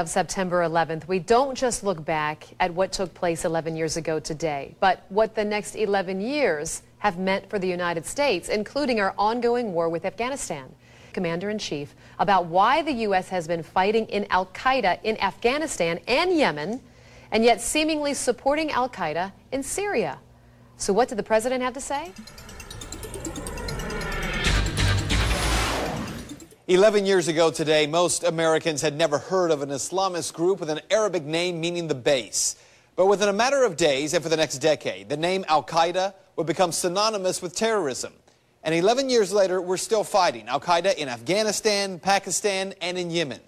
of September 11th, we don't just look back at what took place 11 years ago today, but what the next 11 years have meant for the United States, including our ongoing war with Afghanistan. Commander in Chief about why the U.S. has been fighting in Al Qaeda in Afghanistan and Yemen, and yet seemingly supporting Al Qaeda in Syria. So, what did the president have to say? 11 years ago today, most Americans had never heard of an Islamist group with an Arabic name meaning the base. But within a matter of days and for the next decade, the name Al Qaeda would become synonymous with terrorism. And 11 years later, we're still fighting Al Qaeda in Afghanistan, Pakistan, and in Yemen.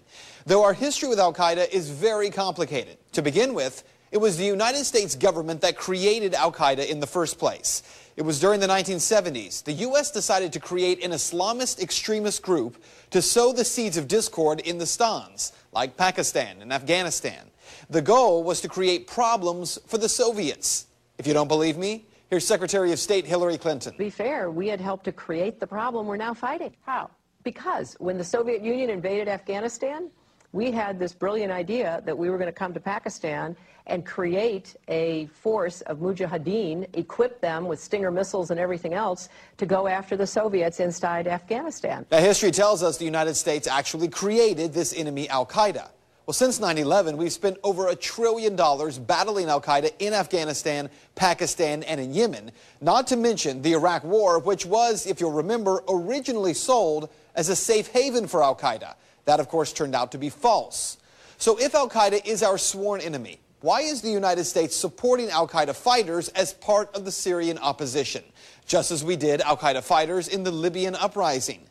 Though our history with Al Qaeda is very complicated. To begin with, it was the United States government that created Al Qaeda in the first place. It was during the 1970s. The U.S. decided to create an Islamist extremist group to sow the seeds of discord in the stans, like Pakistan and Afghanistan. The goal was to create problems for the Soviets. If you don't believe me, here's Secretary of State Hillary Clinton. be fair, we had helped to create the problem we're now fighting. How? Because when the Soviet Union invaded Afghanistan, we had this brilliant idea that we were going to come to Pakistan and create a force of mujahideen, equip them with Stinger missiles and everything else to go after the Soviets inside Afghanistan. Now, history tells us the United States actually created this enemy, Al Qaeda. Well, since 9 11, we've spent over a trillion dollars battling Al Qaeda in Afghanistan, Pakistan, and in Yemen, not to mention the Iraq War, which was, if you'll remember, originally sold as a safe haven for Al Qaeda. That, of course, turned out to be false. So if al-Qaeda is our sworn enemy, why is the United States supporting al-Qaeda fighters as part of the Syrian opposition, just as we did al-Qaeda fighters in the Libyan uprising?